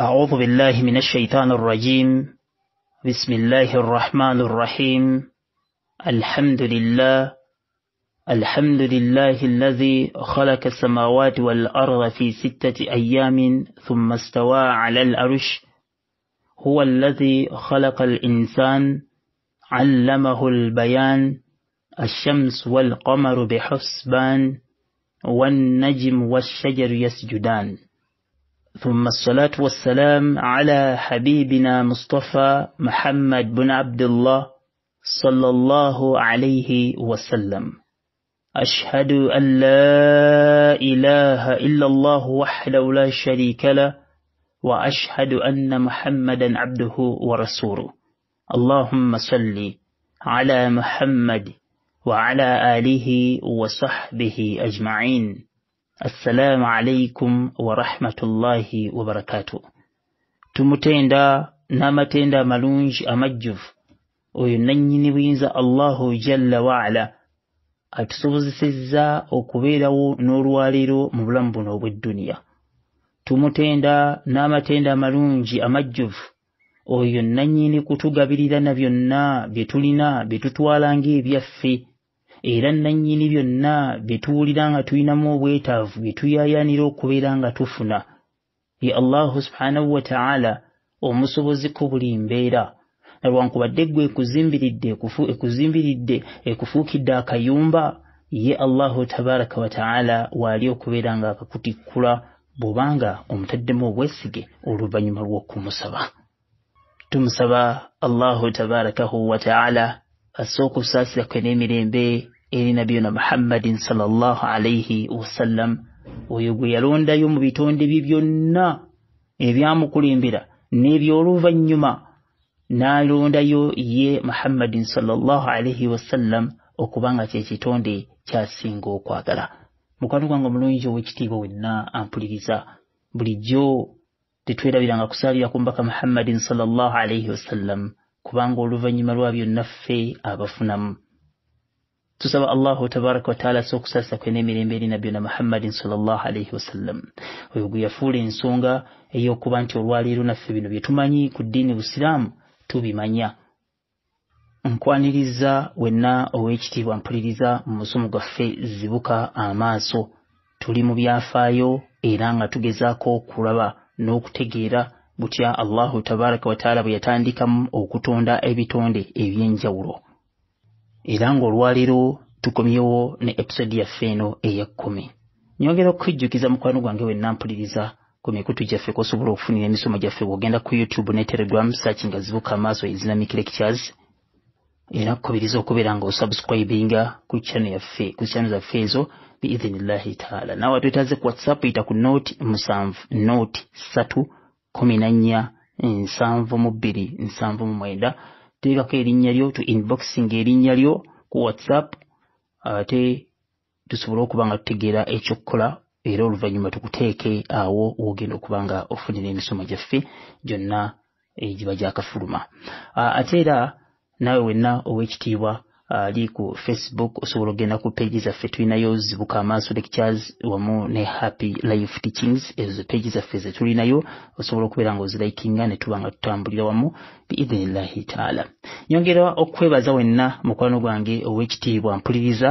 أعوذ بالله من الشيطان الرجيم بسم الله الرحمن الرحيم الحمد لله الحمد لله الذي خلق السماوات والأرض في ستة أيام ثم استوى على الأرش هو الذي خلق الإنسان علمه البيان الشمس والقمر بحسبان والنجم والشجر يسجدان ثم الصلاة والسلام على حبيبنا مصطفى محمد بن عبد الله صلى الله عليه وسلم أشهد أن لا إله إلا الله وحده لا شريك له وأشهد أن محمدا عبده ورسوله اللهم صل على محمد وعلى آله وصحبه أجمعين assalamu alaikum warahmatullahi wabarakatu tumutenda n'amatenda amalungi amajjuvu oyo nannyini buyinza allahu jalla waala atusobozesezza okubeerawo n'olwaleero mu bulamu buno obwedduniya tumutenda n'amatenda amalungi amajjuvu oyo nannyini kutugabirira na byonna bye tulina bye tutwala ng'ebyaffe era nannyini byonna bye tuwulira nga tulinamu obwetaavu bye tuyaayaanira okubeera nga tufuna ye allahu subhanahu wataala omusoboziko buli mbeera nalwankubadde ggwe ekuzimbiridde ekufuukidde akayumba ye allahu tabaraka wataala waali okubeera nga akakutikkula bw'obanga omutaddemu obwesige oluvannyuma lw'okumusaba tumusaba allahu tabarakahu wataala asooka okusaasirako n'emirembe eri nabiyona muhammadin salllahalaihi wasallam oyo gwe yalondayo mu bitonde bye byonna ebyamukulembera n'ebyoluvannyuma n'alondayo ye muhammadin salllahalaihi wasallam okuba nga kyekitonde kyasinga okwagala mukwano gwange omulungi ow'ekitiibwa wenna ampuliriza bulijjo tetwerabiranga kusaalira ku mbaka muhammadin salllahalaihi wasallam kubanga oluvannyuma lwa byonna ffe abafunamu tusaba allahu tabaraka wataala asokusasa kwena emirembe eri nabyo na muhammadin salllahalaihi wasallam oyo gweyafuula ensonga eyokuba nti olwaleero naffe bino byetumanyi ku ddiini busiraamu tubimanya nkwaniriza wenna ow'ekitiibwa mpuliriza mu musomo gwaffe zibuka amaaso tuli mu byafaayo era nga tugezaako okulaba n'okutegeera butya allahu tabaraka wataala bwe yatandikamu okutonda ebitonde eby'enjawulo era ng'olwaleero tukomyewo ne episodi yaffe eno eya kkumi nyongera okukwijjukiza mukwano gwange wenna mpuliriza ku mikutu gyaffe kosobola okufunira emisomo gyaffe bw'ogenda ku youtube ne telegram search nga zibuka amaaso islamic lectures era kkubiriza okubeera nga osubscribinga ku channel yaffe ku channel zaffe ezo biidhinillahi taala naawe twetaaze ku whatsapp yita ku note musanvu note satu kumi na nnya nsanvu mu bbiri nsanvu mu mwenda teekako erinnya lyo tu inboxing erinnya lyo ku whatsapp ate tusobole okuba nga tutegeera ekyokukola era oluvannyuma tukuteeke awo ogenda okuba nga ofunira emisomo gyaffe gyonna egiba gyakafuluma ate era naawe wenna ow'ekitiibwa ali ah, ku facebook osobola ogenda ku page zaffe tulinayo zibuka amaaso lectures wamu ne happy life teachings ezo page zaffe zetulinayo osobola okubeera ngaozilaikinga ne tuba nga tutambulira wamu biidhinillahi taala nyongera okwebaza wenna mukwano gwange ow'ekitiibwa mpuliriza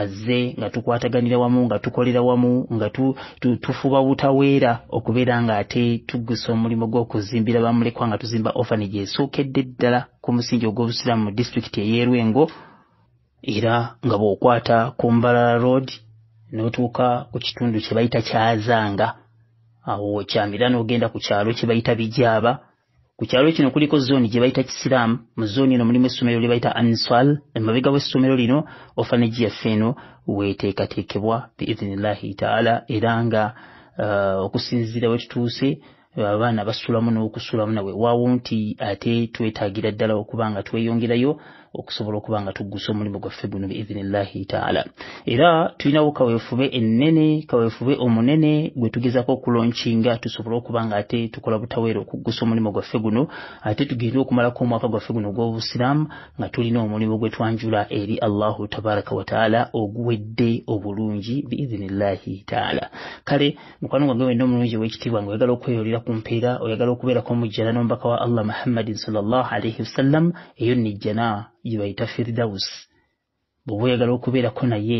azze nga tukwataganira wamu nga tukolera wamu nga tu, tu, tufuba butaweera okubeera ng'ate tuggusa omulimu gw'okuzimbira bamulekwa nga tuzimba orphanage esookedde ddala ku musingi ogw'obusiraamu mu disitulikiti ey'erwengo era nga bw'okwata ku mbalala road n'otuuka ku kitundu kye bayita kyazanga awo kyamira n'ogenda ku kyalo kye bayita bijaaba ku kyalo kino kuliko zooni gye bayita kisiraamu mu zooni eno mulimu essomero lye bayita answal emabega w'essomero lino ofanagi yaffe eno weteekateekebwa biidhinillahi taala era nga uh, okusinziira we tutuuse abaana uh, basulamu n'okusulamu nawe waawo nti ate twetaagira ddala okuba nga tweyongerayo okusobola okuba nga tuggusa omulimu gwaffe guno biiznillahi taala era tulinawo kaweefube ennene kaweefube omunene gwe tugezako okulonkinga tusobole okuba nga ate tukola butaweera okuggusa omulimu gwaffe guno ate tugende okumalako omwaka gwaffe guno ogw'obusiraamu nga tulina omulimu gwe twanjula eri allahu tabaraka wataala oguwedde obulungi biiznillahi taala kale mukwano gwange wenna omulungi ow'ekitiibwa nga oyagala okweyolira ku mpeera oyagala okubeerako omujjana n'omubaka wa allah muhammadin sallaalihi wasallam eyo nijjana gyebayita firdaus bwoba oyagala okubeerako naye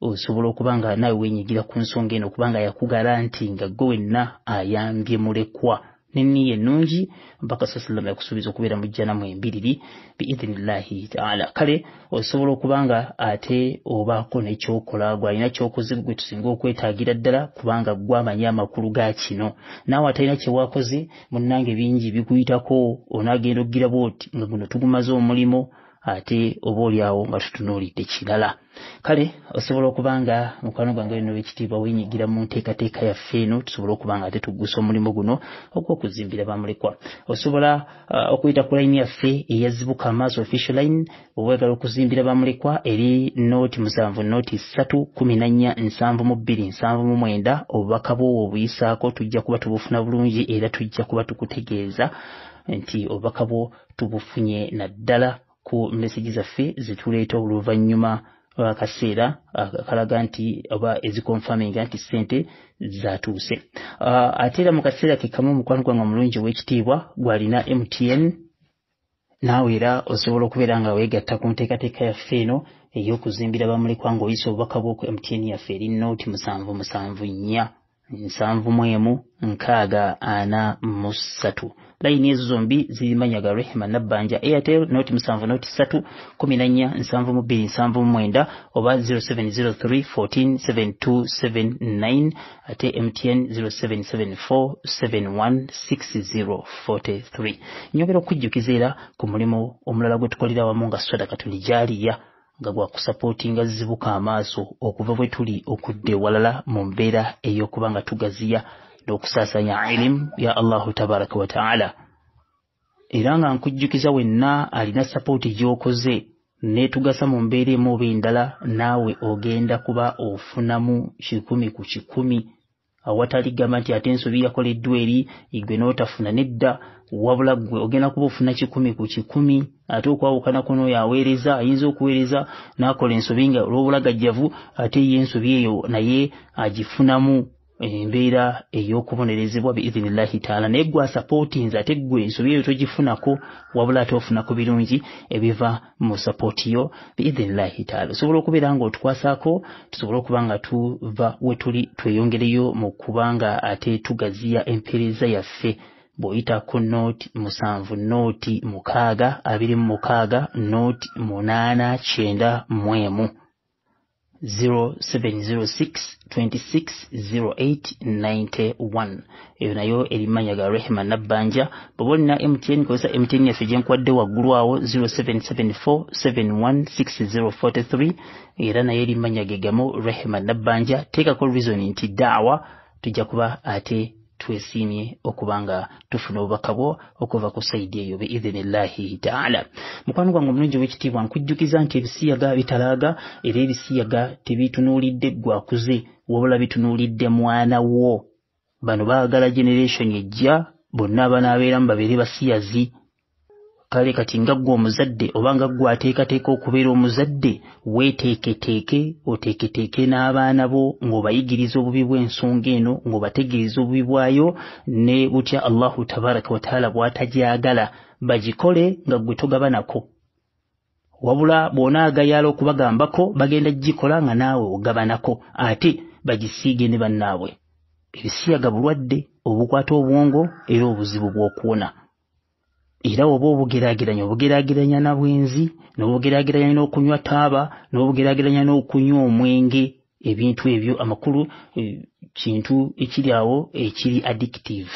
osobola okuba nga naawe weenyigira ku nsonga eno kubanga yakugalanti nga gwe wenna ayambye mulekwa neniya ennungi mbaka saa salama yakusuubiza okubeera mu jjanamu embiriri biidinillahi taala kale osobola okubanga ate obaako nekyokola gwe alina kyokoze gwe tusinga okwetaagira ddala kubanga gwe amanye amakulu ga kino naawe atalina kyewaakoze munnanga ebingi bikuyitako onaagenda okugira bwoti nga guno tugumaze omulimu ate obaolyawo nga tutunuulidde kirala kale osobola okuba nga mukwano gwange olina ekitiibwa weenyigira mu nteekateeka yaffe eno tusobole okuba nga ate tugusa omulimu guno ogw'okuzimbira bamulekwa osobola uh, okuyita ku layini yaffe eyazibuka amaaso official line obwegala okuzimbira bamulekwa eri nooti musanvu nooti ssatu kumi na nnya nsanvu mu bbiri nsanvu mu mwenda obubaka bwowo obuyisaako tujja kuba tubufuna bulungi era tujja kuba tukutegeeza nti obubaka bwo tubufunye naddala ku meseji zaffe zituleeta oluvannyuma lwakaseera akalaga nti oba ezikonfaminga nti sente zatuuse ah, ate era mu kaseera kekamu mukwano gwanga mulungi ow'ekitiibwa gwalina mtn naawe era osobola okubeera nga weegatta ku nteekateeka yaffe eno ey'okuzimbira bamulekwa ng'oyisa obubaka bwoku mtn yaffe eri nooti musanvu musanvu nnya nsanvu mu emu nkaaga ana mu ssatu layini ezo zombi zimanyaga rehema nabbanja airtel noti musanvu noti satu kumi nannya nsanvu mu bbiri nsanvu mu mwenda oba 0703147279 ate mtn 0774716043 nyongera okujjukiza era ku mulimu omulala gwe tukolera wamu nga swada katundi gyaliya nga gwakusapootinga zibuka amaaso okuva bwe tuli okudde ewalala mu mbeera ey'okuba nga tugaziya okusaasanya ilimu ya allahu tabaraka wataala era nga nkujjukiza wenna alina sapooti gy'okoze neetugasa mu mbeera emu oba endala naawe ogenda kuba ofunamu kikumi ku kikumi awatali gamba nti ate ensobi yakoleddwa eri igwe n'otafuna nedda wabula gwe ogenda kuba ofuna kikumi ku kikumi ate okwawukana kunoyo aweereza ayinza okuweereza n'akola ensobi nga olw'obulagajjavu ate yo ensobi eyo naye agifunamu embeera ey'okubonerezebwa biiznillahi taala naye gwa sapootinze ate gwe ensobi eyo togifunako wabula ate ofunako birungi ebiva mu sapooti yo biiznillahi taala osobola okubeera ngaotukwasaako tusobole okuba nga tuva we tuli tweyongereyo mu kubanga ate tugaziya empeereza yaffe bw'oyita ku nooti musanvu nooti mukaaga abiri mu mukaaga nooti munaana kyenda mu emu 0706260891 eyo nayo erimanya ga rehema nabbanja bwoba olina mtn kozesa mtn yaffe gyenkwadde waggulu awo 0774716043 era naye erimanya gegamu rehema nabbanja teekako reason nti daawa tujja kuba ate twesiimye okuba nga tufuna obubaka bwo okuva ku saidi eyo beidhinillahi taala mukwano gwange omulungi w'ekitiibwa nkujjukiza nti ebisiyaga bitalaaga era ebisiyaga tebitunuulidde gwakuze wabula bitunuulidde mwana wo bano baagala generation ejja bonna abanaabeeramu babeere basiyazi kale kati nga ggwe omuzadde oba nga ggwe ateekateeka okubeera omuzadde weeteeketeeke oteeketeeke n'abaana bo ng'obayigiriza obubi bw'ensonga eno ng'obategeeza obubi bwayo ne butya allahu tabaraka wataala bw'atagyagala bagikole nga ggwe togabanako wabula bw'onaagayaala okubagambako bagenda gikola nga naawe ogabanako ate bagisiige ne bannaabwe ebisiyaga bulwadde obukwata obwongo era obuzibu bw'okuwona era oba obugeraageranya obugeraageranya na bwenzi n'obugeraageranya n'okunywa taaba n'obugeraageranya n'okunywa omwenge ebintu ebyo amakulu eh, kintu ekiri awo ekiri addictive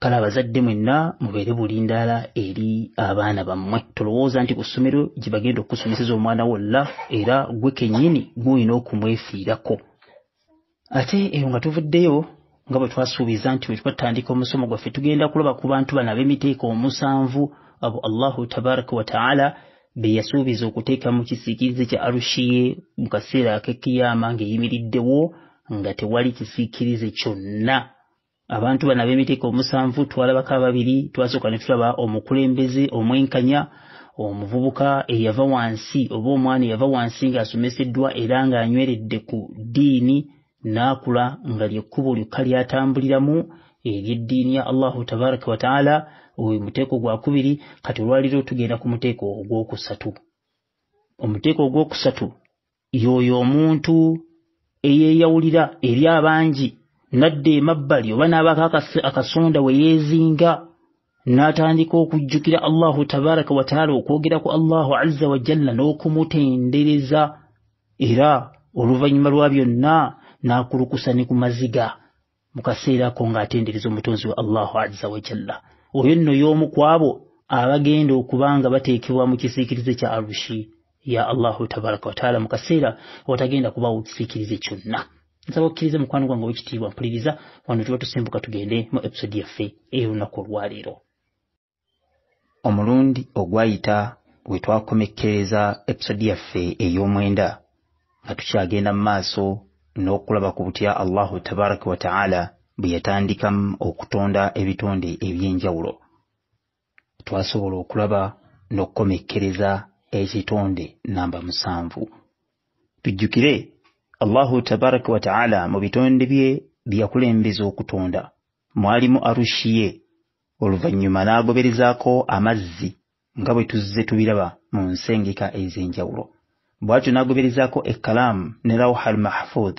kale abazadde mwenna mubeere bulindaala eri abaana bammwe tolowooza nti ku ssomero gye bagenda okusomeseza omwana wolla era gwe kennyini gwolina okumwefiirako ate eyo nga tuvuddeyo nga bwe twasuubiza nti bwe twatandika omusomo gwaffe tugenda kuloba ku bantu bano ab'emiteeka omusanvu abo allahu tabaraka wataala be yasuubiza okuteeka mu kisiikirize kya arushiye mu kaseera ak'ekiyama ng'eyimiriddewo nga tewali kisiikirize kyonna abantu bano ab'emiteeka omusanvu twalabako ababiri twasooka ne tulaba omukulembeze omwenkanya omuvubuka eyava wansi oba omwana eyava wansi ng'asomeseddwa era ng'anyweredde ku ddiini naakula nga lyekkubo lyokka lyatambuliramu ery'eddiini ya allahu tabaraka wataala oyo muteeko gwakubiri kati olwaliro tugenda ku muteeko ogwokusatu omuteeko ogwokusatu yoyo omuntu eyeeyawulira eri abangi nadda emabbali oba naabaako akasonda weyeezinga n'atandika okujjukira allahu tabaraka wataala okwogera ku allahu azza wajalla n'okumutendereza era oluvannyuma lwa byonna n'akulukusa ne ku maziga mu kaseera ako ng'atendereza omutonzi wa allahu aza wajalla oyo nno y'omu ku abo abagenda okuba nga bateekebwa mu kisiikirize kya arushi ya allahu tabaraka wataala mu kaseera watagenda kubaawo kisiikirize kyonna nsaba okkirize mukwano gwange w'ekitiibwa mpuliriza wano tuba tusimbuka tugende mu episode yaffe ey'olunaku olwaleero omulundi ogwayita bwe twakomekkereza episode yaffe ey'omwenda nga tukyagenda mu maaso n'okulaba ku butya allahu tabaraka wataala bwe yatandikamu okutonda ebitonde eby'enjawulo twasobola okulaba n'okukomekkereza ekitonde namba musanvu tujjukire allahu tabaraka wataala mu bitonde bye byeyakulembeza okutonda mwalimu arushi ye oluvannyuma n'agoberezaako amazzi nga bwe tuzze tubiraba mu nsengeka ez'enjawulo bw'atyo n'agoberezaako ekkalaamu ne lawhal mahfud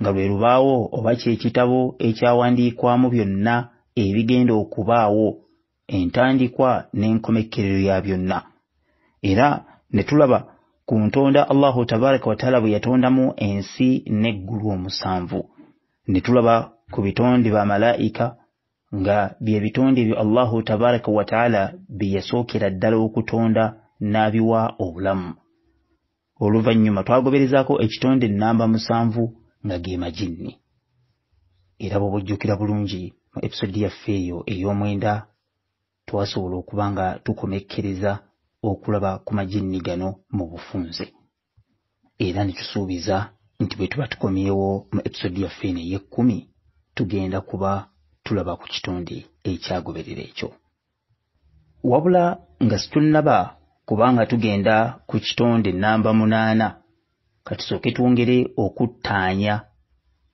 nga lwe lubaawo oba kye kitabo ekyawandiikwamu byonna ebigenda okubaawo entandikwa n'enkomekkerero ya byonna era ne tulaba ku ntonda allahu tabaraka wataala bwe yatondamu ensi n'eggulu omusanvu ne tulaba ku bitonde ba malaayika nga bye bitonde ebyo allahu tabaraka wataala bye yasookera ddala okutonda n'abiwa obulamu oluvannyuma twagoberezaako ekitonde ennamba musanvu nga ge majinni era bwobajjukira bulungi mu episodi yaffe eyo ey'omwenda twasobola okuba nga tukomekkereza okulaba ku majinni gano mu bufunze era ne tusuubiza nti bwe tuba tukomyewo mu episodi yaffe eno ey'ekkumi tugenda kuba tulaba ku kitonde ekyagoberera ekyo wabula nga situnnaba kubanga tugenda ku kitonde namba munaana katusooke twongere okuttaanya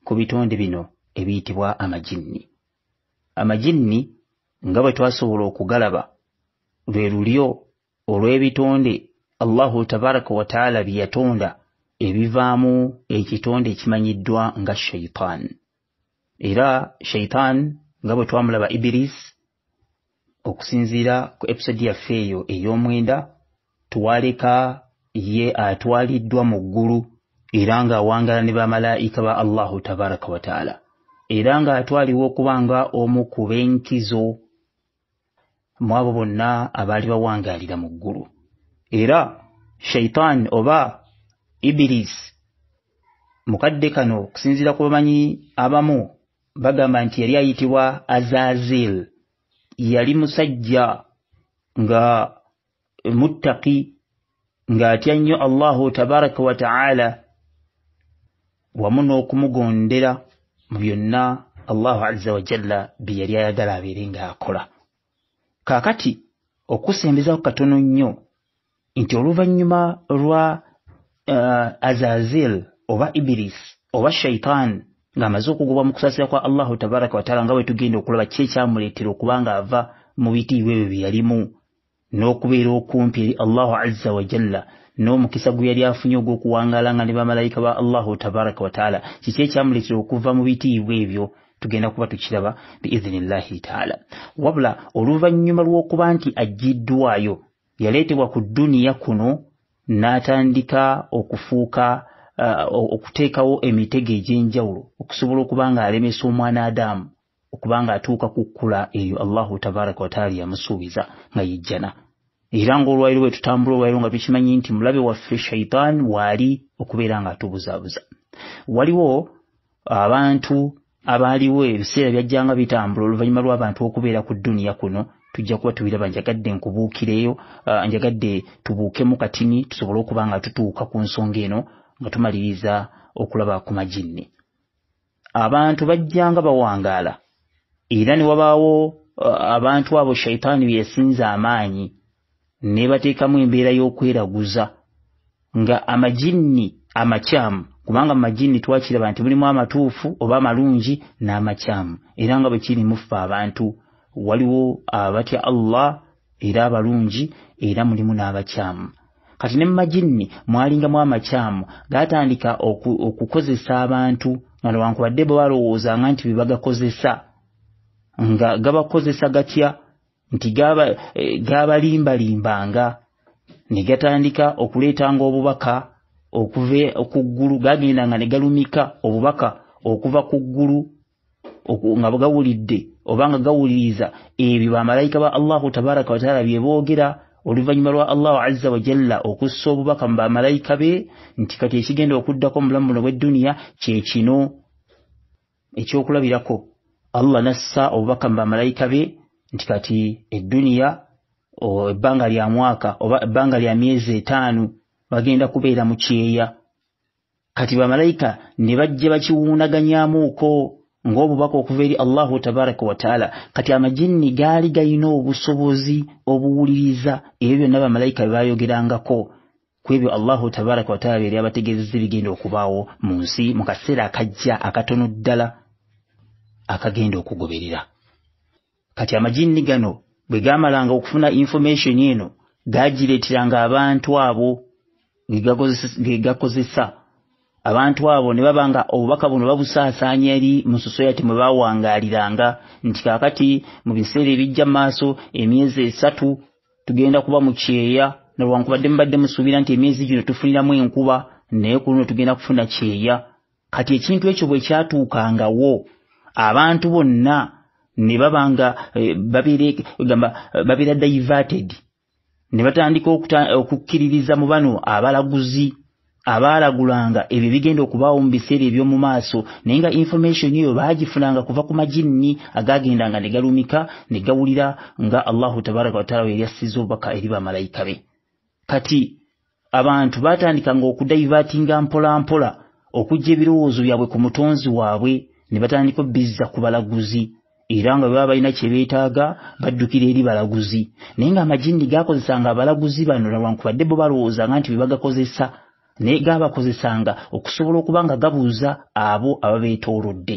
ku bitonde bino ebiyitibwa amaginni amaginni nga bwe twasobola okugalaba lwe lulyo olw'ebitonde allahu tabaraka wataala bye yatonda ebivaamu ekitonde ekimanyiddwa nga shaitaan era shaitaan nga bwe twamulaba ibirisi okusinziira ku episodi yaffe eyo ey'omwenda twalika ye atwaliddwa mu ggulu era ng'awangala ne bamalaayika ba allahu tabaraka wataala era ng'atwaliwo okuba nga omu ku b'enkizo mu abo bonna abaali bawangaalira mu ggulu era sheitaan oba ibiriisi mukadde kano okusinziira ku bamanyi abamu bagamba nti yali ayitibwa azazil yali musajja nga muttaqi ng'atya nnyo allahu tabaraka wataala wamu n'okumugondera mu byonna allahu aza wajalla bye yali ayagala abeere ng'akola kaakati okusembezako katono nnyo nti oluvannyuma lwa uh, azazil oba ibiris oba shaitan ng'amaze okugobwa mu kusasira kwa allahu tabaraka wataala nga bwe tugenda okulaba kiekyamuleetera okuba ng'ava mu bitiibwa ebyo bye yalimu n'okubeera okumpi eri allahu azza wajalla n'omukisa gwe yali afunye ogw'okuwangala nga ne bamalayika ba allahu tabaraka wataala kiki ekyamuleetera okuva mu bitiibwa ebyo tugenda kuba tukiraba biiznillahi taala wabula oluvannyuma lw'okuba nti ajjiddwayo yaleetebwa ku duniya kuno n'atandika okufuuka uh, okuteekawo emitego egy'enjawulo okusobola okuba ng'alemesa omwana adamu okuba ng'atuuka ku kkula eyo allahu tabaraka wataala yamusuubiza nga yijjana era ng'olwaliro bwe tutambula olwaliro nga tukimanyi nti mulabe waffe shaitaani waali okubeera nga atubuzaabuza waliwo abantu abaaliwo ebiseera byajjanga bitambula oluvannyuma lw'abantu okubeera ku duniya kuno tujja kuba tubiraba njagadde nkubuukireyo njagadde tubuukemu katini tusobole okuba nga tutuuka ku nsonga eno nga tumaliriza okulaba ku maginni abantu bajjanga bawangaala era ne wabaawo abantu abo shaitaani beyasinza amaanyi nebateekamu embeera y'okweraguza nga amajinni amakyamu kubanga mumajinni twakiraba nti mulimu amatuufu oba amalungi n'amakyamu era nga bwekirimuffe abantu waliwo abatya allah era abalungi era mulimu n'abakyamu kati ne mumajinni mwalingamu amakyamu gatandika okukozesa abantu nga newankubadde bwe balowoozanga nti bebagakozesa nga gabakozesa gatya nti gaabalimbalimbanga e, ne gatandika okuleetanga obubaka okuva ku ggulu gagendanga ne galumika obubaka okuva ku ggulu nga gawulidde oba nga gawuliriza ebyo bamalayika ba allahu tabaraka wataala bye boogera oluvannyuma lwa allahu aza wajalla okussa obubaka mu bamalayika be nti kati ekigenda okuddako mubulamu buno bwedduniya kyekino ekyokulabirako allah nassa obubaka mu bamalayika be nti kati edduniya ebbanga lya mwaka oba ebbanga lya myezi etaano bagenda kubeera mu kyeya kati bamalayika ne bajja bakiwuunaganyamuuko ngaobubaka okuva eri allahu tabaraka wataala kati amajinni gaali gayina obusobozi obuwuliriza ebyo byonna bamalayika bye baayogerangako ku ebyo allahu tabaraka wataala beeri abategeezezi bigenda okubaawo mu nsi mu kaseera akajja akatono ddala akagenda okugoberera kati amajinni gano bwe gaamalanga okufuna infomation eno gaagireeteranga abantu abo ge gakozesa abantu abo ne baba nga obubaka buno babusaasaanya eri mu sosoyati mwe baawangaaliranga nti kaakati mu biseera ebijja mu maaso emyezi esatu tugenda kuba mu kyeya nolwankubadde mubadde musuubira nti emyezi gino tufuniramu enkuba naye ku luno tugenda kufuna kyeya kati ekintu ekyo bwe kyatuukangawo abantu bonna ne baba nga eh, babeera divated ne batandika okukkiririza mu bano abalaguzi abaalagulanga ebyo bigenda okubaawo mu biseera eby'omu maaso naye nga information eyo baagifunanga kuva ku maginni agaagendanga ne galumika ne gawulira nga allahu tabaraka wataala we yassiza obubaka eri bamalayika be kati abantu baatandikanga okudaivatinga mpolampola okujja ebirowoozo byabwe ku mutonzi waabwe ne batandika obbizza ku balaguzi era nga bwe baba balina kye beetaaga baddukira eri balaguzi naye ng'amajinni gaakozesanga abalaguzi bano nawankubadde bo balowoozanga nti bye bagakozesa naye gaabakozesanga okusobola okuba nga gabuuza abo ababeetoolodde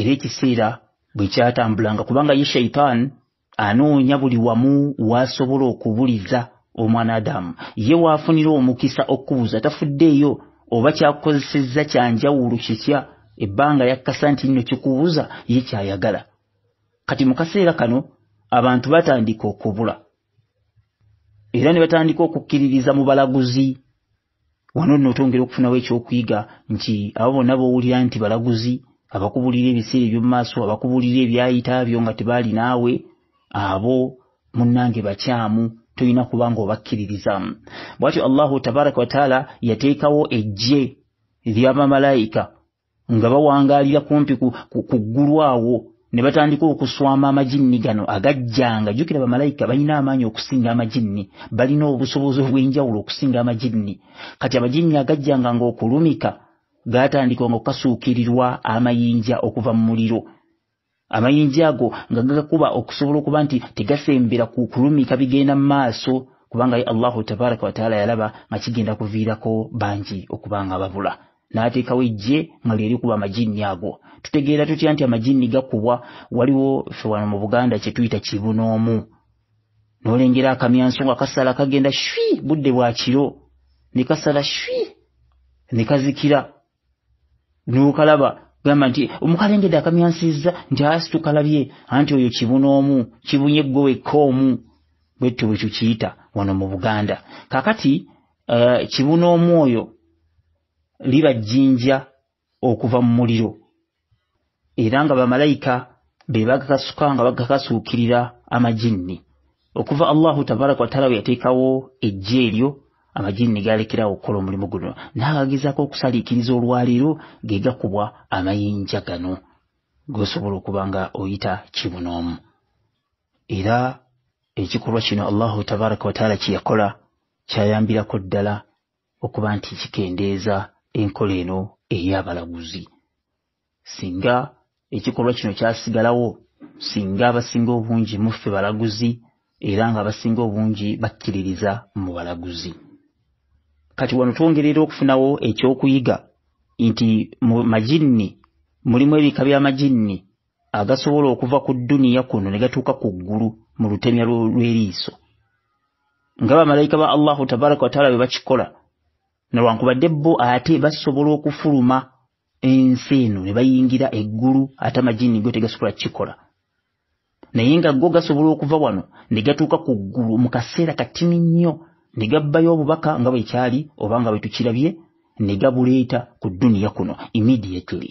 era ekiseera bwe kyatambulanga kubanga ye shaitaani anoonya buli wamu w'asobola okubuliza omwana adamu ye waafunira omukisa okubuuza tafuddeeyo oba kyakukozesezza kyanjawulo kitya ebbanga yakkasa nti nno kikubuuza ye kyayagala kati mu kaseera kano abantu batandika okubula era ne batandika okukkiririza mu balaguzi wano nno otwongera okufunawo ekyokuyiga nti abo bonna b'owulira nti balaguzi abakubuulira ebiseera eby'omu maaso abakubuulira ebyayita byo nga tebaali naawe abo munnange bakyamu toyina kuba ngaobakkiririzamu bw'atyo allahu tabaraka wataala yateekawo ejje ery'abamalayika nga bawangaalira kumpi ku ggulwawo ne batandika okuswama amaginni gano agajjanga jjukira bamalayika balina amaanyi okusinga amaginni balina obusobozi obw'enjawulo okusinga amaginni kati amaginni agajjanga nga okulumika gaatandikwa nga okukasuukirirwa amayinja okuva mu muliro amayinja ago nga gagakuba okusobola okuba nti tegasembera ku kulumika bigenda mu maaso kubanga allahu tabaraka wataala yalaba nga kigenda kuviirako bangi okubanga babula n'ateekawo ejje nga lye likuba amaginni ago tutegeera tutya nti amaginni gakubwa waliwo ffe wano mu buganda kye tuyita kibunoomu n'olengera akamyansonga kasala kagenda shwi budde bwa kiro ne kasala shwi ne kazikira n'okalaba gamba nti omukalengedde akamyansizza nti asi tukalabye anti oyo kibunoomu kibunye eggoweka omu bwetto bwe tukiyita wano mu buganda kakati eh, kibunoomu oyo libajjinja okuva mu muliro era nga bamalayika be bagakasuka nga bagakasuukirira amajinni okuva allahu tabaraka wataala bwe yateekawo ejje eryo amajinni galekerawo okukola omulimu guno naagagezaako okusaliikiriza olwaleero ge gakubwa amayinja gano gosobola okuba nga oyita kimu n'omu era ekikolwa kino allahu tabaraka wataala kye yakola kyayambirako ddala okuba nti kikendeeza enkola eno ey'abalaguzi singa ekikolwa kino kyasigalawo singa abasinga obungi muffe balaguzi era nga abasinga obungi bakkiririza mu balaguzi kati wano twongerera okufunawo ekyokuyiga nti mu maginni mulimu ebika by'amaginni agasobola okuva ku duniya kuno ne gatuuka ku ggulu mu lutemya lw'eriiso nga bamalayika ba allahu tabaraka wataala bwe bakikola newankubadde bo ate basobola okufuluma ensi eno ne bayingira eggulu ate amajini go tegasobola kikola naye nga go gasobola okuva wano ne gatuuka ku ggulu mu kaseera katini nnyo ne gabbayo obubaka nga bwe kyali oba nga bwe tukirabye ne gabuleeta ku duniya kuno immediately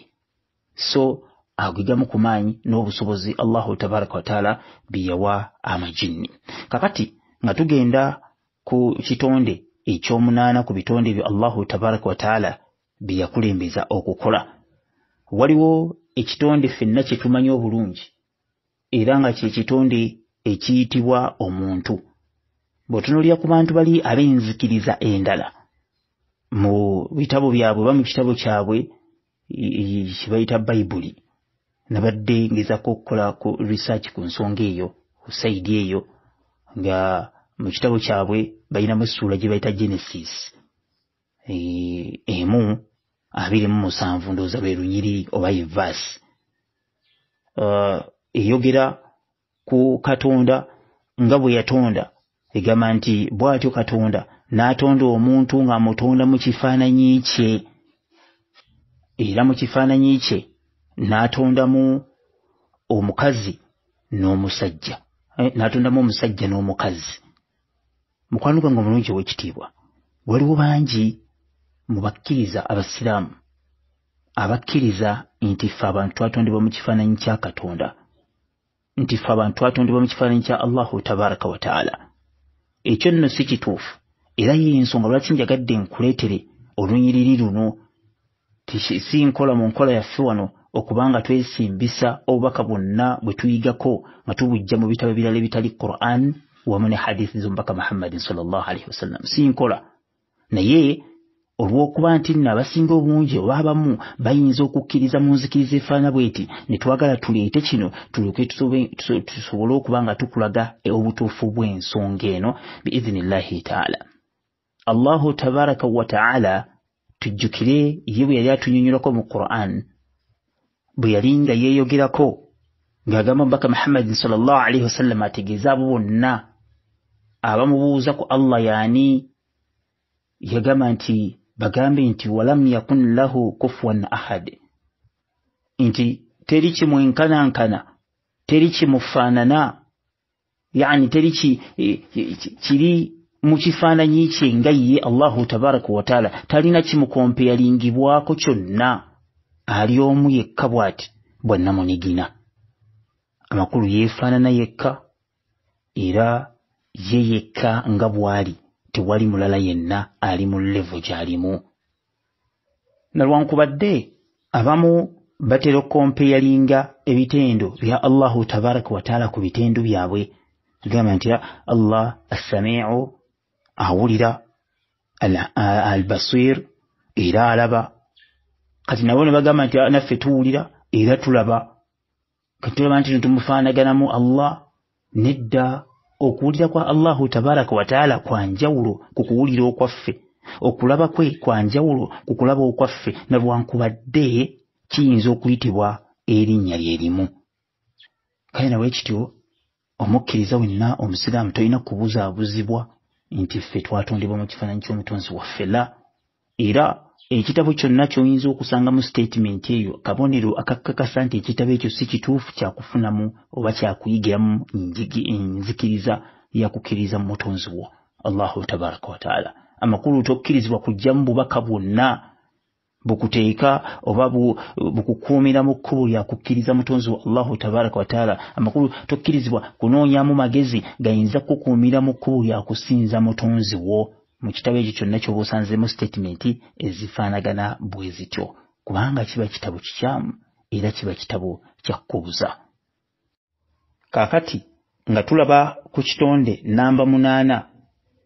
so agigamu ku maanyi n'obusobozi allahu tabaraka wataala bye yawa amajinni kakati nga tugenda ku kitonde ekyomunaana ku bitonde ebyo allahu tabaraka wataala bye yakulembeza okukola waliwo ekitonde ffenna kye tumanyi obulungi era nga kye kitonde ekiyitibwa omuntu bw'otunulira ku bantu bali ab'enzikiriza endala mu bitabo byabwe oba mu kitabo kyabwe kye bayita bayibuli nabadde ngezako okukola ku risaaki ku nsonga eyo ku sayidi eyo nga mu kitabo kyabwe balinamu essuula gye bayita genesis e, emu abirimu musanvu ndooza lwe lunyiriri oba yevasi e, eyogera ku katonda nga bwe yatonda egamba nti bw'atyo katonda n'atonda omuntu ng'amutonda mu kifaananyi kye era mu kifaananyi kye n'atondamu omukazi n'omusajja e, n'atondamu omusajja n'omukazi mukwano gwange omulungi ow'ekitiibwa waliwo bangi mu bakkiriza abasiraamu abakkiriza nti ffe abantu twatondebwa mu kifaananyi kya katonda nti ffe abantu twatondebwa mu kifaananyi kya allahu tabaraka wataala ekyo nno si kituufu era ye ensonga lwaki njagadde nkuleetere olunyiriri luno si nkola mu nkola yaffe wano okuba nga twesimbisa obubaka bwonna bwe tuyigako nga tubujja mu bitabo ebirala ebitali quran wamuni hadithi z'omubaka muhammadin salllah alaihi wasallam sinkola naye olw'okuba nti nno abasinga obungi oba abamu bayinza okukkiriza mu nzikiriza efaana bweti ne twagala tuleete kino tulyoke tusobole okuba nga tukulaga obutuufu bw'ensonga eno biiznillahi taala allahu tabaraka wataala tujjukire ye bwe yali atunyonyolako mu quran bwe yali nga yeeyogerako ng'agamba omubaka muhammadin salllah alaihi wasallama ategeeza abo bonna abamubuuza ku allah yaani yagamba nti bagambe nti walam yakun lahu kufwan ahad nti teri kimwenkanankana teri kimufaanana yani teri e, e, kiri mu kifaananyi kye nga ye allahu tabaraka wataala talina kimukompeyalingibwako kyonna ali omu yekka bw'ati bwannamunigina amakulu yeefaanana yekka era ye yekka nga bw'ali tewali mulala yenna ali mu levo gy'alimu nalwankubadde abamu batera okukompeyalinga ebitendo bya allahu tabaraka wataala ku bitendo byabwe gamba nti allah assamiu awulira albasir era alaba kati nabo ne bagamba nti naffe tuwulira era tulaba kati tulaba nti tumufaanaganamu allah nedda okuwulira kwa allahu tabaraka wataala kwanjawulo ku kuwulira okwaffe okulaba kwe kwanjawulo ku kulaba okwaffe nalwankubadde kiyinza okuyitibwa erinnya lye limu kale nawe kityo omukkiriza wenna omusiraamu tolina kubuzaabuzibwa nti ffe twatondebwa mu kifaananyi ky'omutonzi waffe la era ekitabo kyonna kyoyinza okusanga mu sitaatimenti eyo kabonero akakakasa nti ekitabo ekyo si kituufu kyakufunamu oba kyakuyigiramu enzikiriza yakukkiriza mu mutonzi wo allahu tabaraka wataala amakulu tokkirizibwa kujja mu bubaka bwonna bukuteeka oba bukukuumira mu kkubo lyakukkiriza mutonzi wa allahu tabaraka wataala amakulu tokkirizibwa kunoonyamu magezi gayinza kukuumira mu kkubo lyakusinza mutonzi wo mu kitabo ekyo kyonna kyoba osanzeemu sitatimenti ezifaanagana bwe zityo kubanga kiba kitabo kikyamu era kiba kitabo kyakkubuza kaakati nga tulaba ku kitonde namba munaana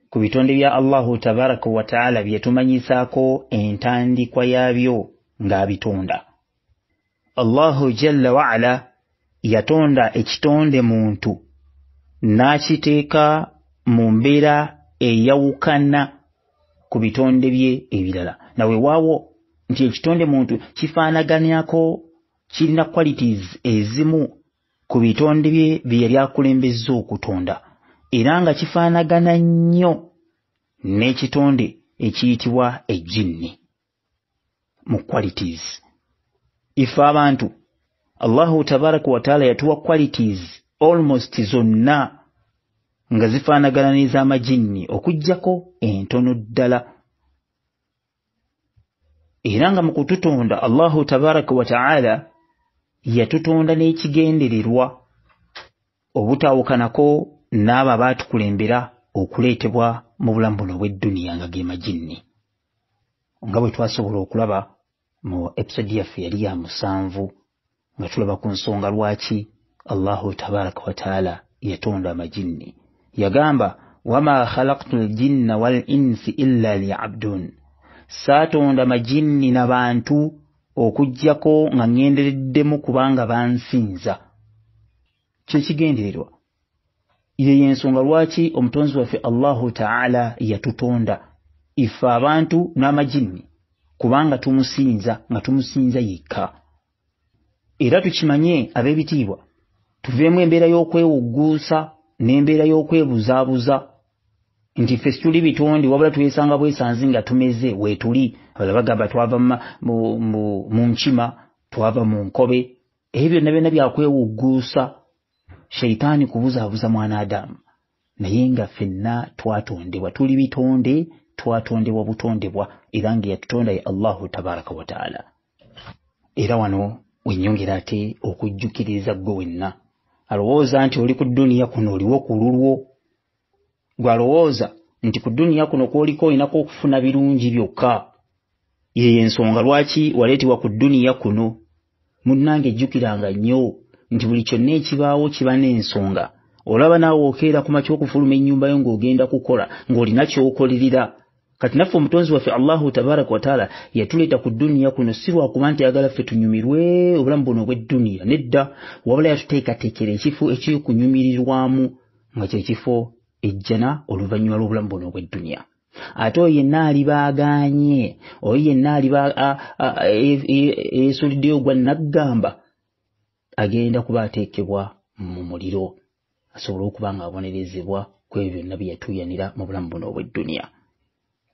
ku bitonde bya allahu tabaraka wataala bye tumanyisaako entandikwa yaabyo ng'abitonda allahu jalla waala yatonda ekitonde muntu n'akiteeka mu mbeera eyawukana ku bitonde bye ebirala naweewaawo nti ekitonde muntu kifaanaganyako kirina qualities ezimu ku bitonde bye bye yali akulembezza okutonda era nga kifaanagana nnyo n'ekitonde ekiyitibwa ejjinni mu qualities ife abantu allahu tabaraka wataala yatuwa qualities almost zonna nga zifaanagana n'ez'amaginni okugyako entono ddala era nga mu kututonda allahu tabaraka wataala yatutonda n'ekigendererwa obutawukanako n'abo abaatukulembera okuleetebwa mu bulamu buno obw'edduniya nga ge maginni nga bwe twasobola okulaba mu episode yaffe yali ya musanvu nga tulaba ku nsonga lwaki allahu tabaraka wataala yatonda amaginni yagamba wama khalaktu ljinna wal insi illa liyabudun saatonda majinni na bantu okuggyako nga ŋŋendereddemu kubanga bansinza kyekigendererwa ye yensonga lwaki omutonzi waffe allahu taala yatutonda ife abantu n'amajinni kubanga tumusinza nga tumusinza yekka era tukimanye ab'ebitiibwa tuveemu embeera y'okwewogguusa n'embeera y'okwebuzaabuza nti ffe situli bitondi wabula twesanga bwesanzi nga tumeze weetuli abala bagamba twava mu nkima twava mu nkobe ebyo byonna byonna byakwewugguusa sheitaani kubuzaabuza mwana adamu naye nga ffenna twatondebwa tuli bitonde twatondebwa butondebwa era nga yatutonda ye allahu tabaraka wataala era wano wenyongera ate okujjukiriza ggwe wenna alowooza nti oli ku duniya kuno oliwo ku lulwo gwe alowooza nti ku duniya kuno kwoliko olinako okufuna birungi byokka yeyo ensonga lwaki waleetebwa ku duniya kuno munnanga ejjukiranga nnyo nti buli kyonna ekibaawo kiba n'ensonga olaba naawe okeera kumakyokufuluma ennyumba yo ng'ogenda kukola ng'olina ky'okolerera kati naffe omutonzi waffe allahu tabaraka wataala yatuleeta ku dduniya kuno sirwakuba nti ayagala ffe tunyumirwe obulamu buno obweduniya nedda wabula yatuteekateekera ekifo ekyokunyumirirwamu nga kyekifo ejjana oluvannyuma lw'obulamu buno obweduniya ate oyo yenna alibaaganye oyo yenna aliba e, e, esuliddeyo gwa naggamba agenda kuba ateekebwa mu muliro asobole okuba ng'abonerezebwa kwebyo byonna bye yatuuyanira mu bulamu buno obweduniya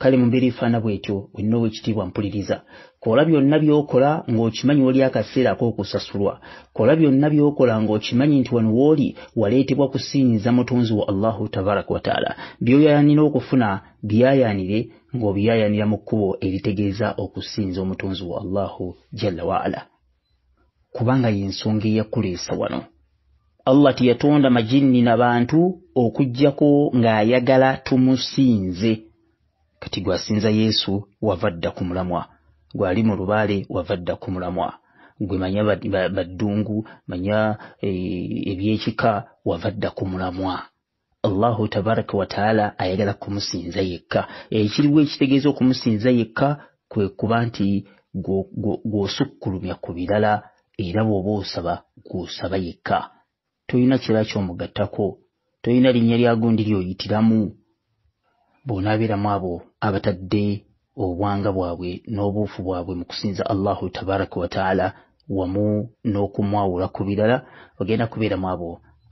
kale mu mbeera efaana bw'etyo wenna ow'ekitiibwa mpuliriza kola byonna by'okola ng'okimanyi oli akaseera ak'okusasulwa kola byonna by'okola ng'okimanyi nti wano w'oli waleetebwa kusiinyiza mutonzi wa allahu tabaraka wataala by'oyayanira okufuna byayaanire ng'obiyayanira mu kkubo eritegeeza okusiinyiza omutonzi wa allahu jalla waala kubanga y'ensonga eyakuleesa wano allah teyatonda majinni n'abantu okuggyako ng'ayagala tumusinze kati gw'asinza yesu wavadda ku mulamwa gw'ali mu lubaale wavadda ku mulamwa gwe manya baddungu manya eh, ebyekika wavadda ku mulamwa allahu tabaraka wataala ayagala kumusinza yekka ekiriwo ekitegeeza okumusinza yekka kwe kuba nti gw'osukkulumya ku birala era bw'oba osaba gw'osaba yekka tolina kiraki omugattako tolina linnya lya gundi lyoyitiramu bw'onaabeeramu abo abatadde obwanga bwabwe n'obuufu bwabwe mu kusinza allahu tabaraka wataala wamu n'okumwawula ku birala ogenda kubeeramu abo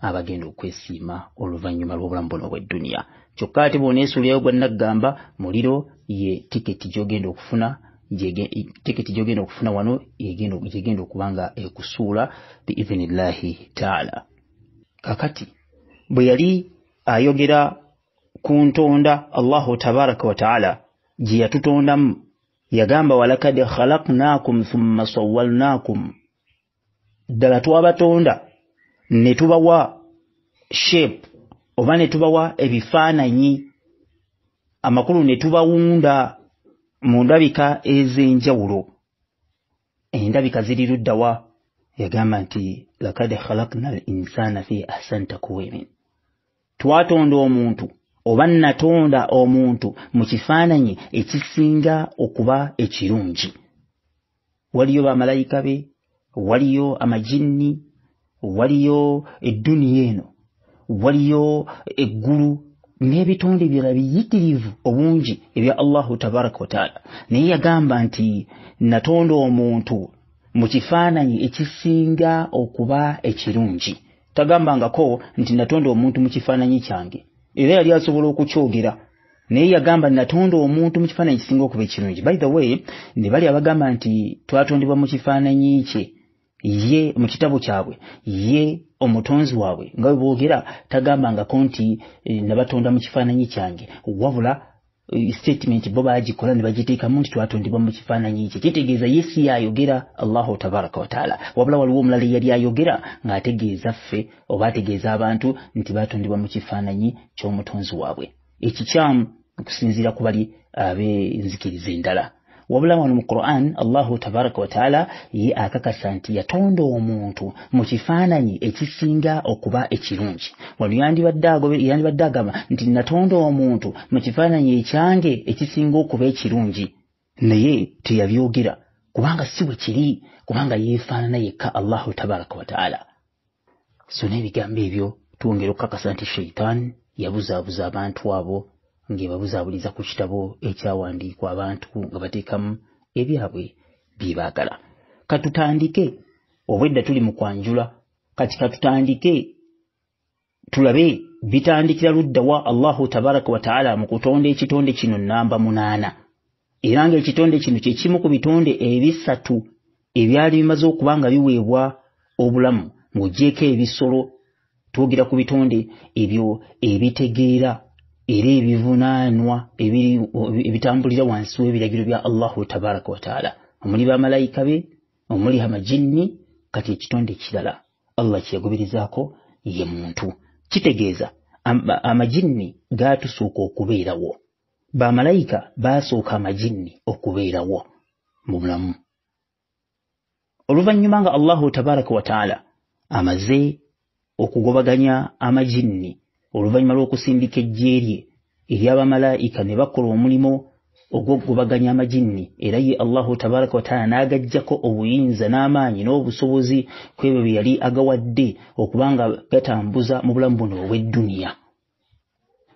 abagenda okwesiima oluvannyuma lw'obulamu buno obweddunia kyokka ate bw'oneesuulyayo gwa naggamba muliro ye tiketi gy'ogenda okufuna tiketi gy'ogenda okufuna wano yegenda okuba nga ekusuula biiznillahi taala kakati bwe yali ayogera ku ntonda allahu tabaraka wataala gye yatutondamu yagamba walakad khalaknakum thumma sawalnakum ddala twabatonda ne tubawa shape oba ne tubawa ebifaananyi amakulu ne tubawunda mu ndabika ez'enjawulo endabika ziri luddawa yagamba nti lakad khalakna linsana fi ahsan takwimin twatonda omuntu oba natonda omuntu mu kifaananyi ekisinga okuba ekirungi waliyo bamalayika be waliyo amaginni waliyo edduniya eno waliyo eggulu n'ebitonde byala biyitirivu obungi ebya allahu tabaraka wataala naye yagamba nti natonda omuntu mu kifaananyi ekisinga okuba ekirungi tagambangako nti natonda omuntu mu kifaananyi kyange era yali asobola okukyogera naye yagamba natonda omuntu mukifaananyi kisinga okuba ekirungi by the way ne bali abagamba nti twatondebwa mukifaananyi kye ye mukitabo kyabwe ye omutonzi waabwe nga bwe boogera tagambangako nti eh, nabatonda mukifaananyi kyange wabula statement bo bagikola ne bagiteekamu nti twatondiba mu kifaananyi ekyo kitegeeza yesi yayogera allahu tabaraka taala wabula waliwo omulala yali ayogera ng'ategeeza ffe oba ategeeza abantu nti batondibwa mu kifaananyi ky'omutonzi waabwe ekikyamu okusinziira ku bali nzikiri endala wabula wano mu quran allahu tabaraka wataala ye akakasa nti yatonda omuntu mu kifaananyi ekisinga okuba ekirungi wano yandibadde agamba nti natonda omuntu mu kifaananyi ekyange ekisinga okuba ekirungi naye teyabyogera kubanga si bwe kiri kubanga yeefaanana yekka allahu tabaraka wataala so n'ebigambo ebyo twongere okukakasa nti sheitaan yabuzaabuza abantu abo ng'ebabuzaabuliza ku kitabo ekyawandiikwa abantu nga bateekamu ebyabwe bye baagala katutandike obwedda tuli mu kwanjula kati katutandike tulabe bitandikira ludda wa allahu tabaraka wataala mu kutonda ekitonde kino namba munaana era ngaekitonde kino kye kimu ku bitonde ebisatu ebyali bimaze okuba nga biweebwa obulamu ng'oggyeeko ebisolo twogera ku bitonde ebyo ebitegeera era ebivunaanwa ebitambulira wansi w'ebiragiro bya allahu tabaraka wataala omuli bamalayika be omuli amajinni kati ekitonde ekirala allah kyeyagoberezaako ye muntu kitegeeza amajinni gatusooka okubeerawo bamalayika basooka amajinni okubeerawo mu bulamu oluvannyuma nga allahu tabaraka wataala amaze okugobaganya amajinni oluvannyuma lw'okusindika ejje rye eryabamalaayika ne bakola omulimu ogw'okugobaganya amaginni era ye allahu tabaraka wataala n'agaggyako obuyinza n'amaanyi n'obusobozi ku ebyo bye yali agawadde okuba nga gatambuza mu bulamu buno obw'edduniya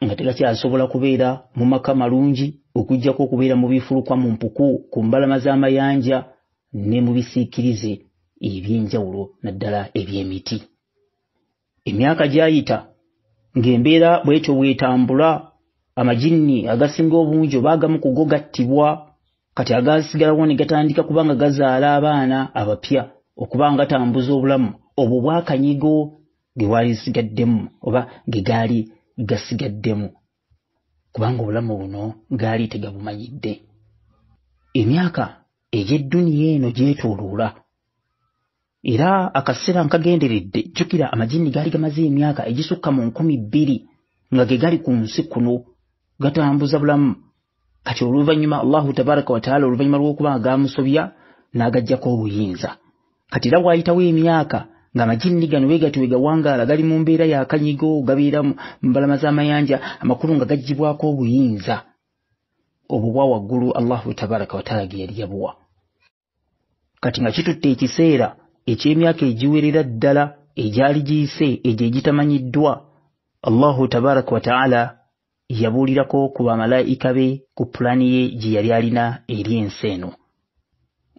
nga tegakyasobola kubeera mu maka malungi okugjako okubeera mu bifulukwa mu mpuku ku mbalama z'amayanja ne mu bisiikirize eby'enjawulo naddala eby'emiti emyaka gyayita ng'embeera bw'ekyo bw'etambula amaginni agasinga obungi oba agamu ku go gattibwa kati agaasigalawo ne gatandika kubanga gazaala abaana abapya okuba nga gatambuza obulamu obwo bwakanyigo ge waalisigaddemu oba ge gaali gasigaddemu kubanga obulamu buno gaali tegabumanyidde emyaka egy'edduniya eno gyetooloola era akaseera nkagenderedde jjukira amajinni gaali gamaze emyaka egisukka mu nkumi bbiri nga ge gali ku nsi kuno gatambuza bulamu kati oluvannyuma allahu tabaraka wataala oluvannyuma lw'okuba agaamusobya n'agagjako obuyinza kati era waayitawo emyaka ngaamajinni gano wegati wegawangaala gali mu mbeera yakanyigo gabeera mbalama z'amayanja amakulu nga gaggibwako obuyinza obwo bwa waggulu allahu tabaraka wataala ge yali yabuwa kati nga kitutte ekiseera eky'emyaka egiwerera ddala egyali giyise egyo egitamanyiddwa allahu tabaraka wataala yabuulirako ku bamalayika be ku pulaani ye gye yali alina eri ensi eno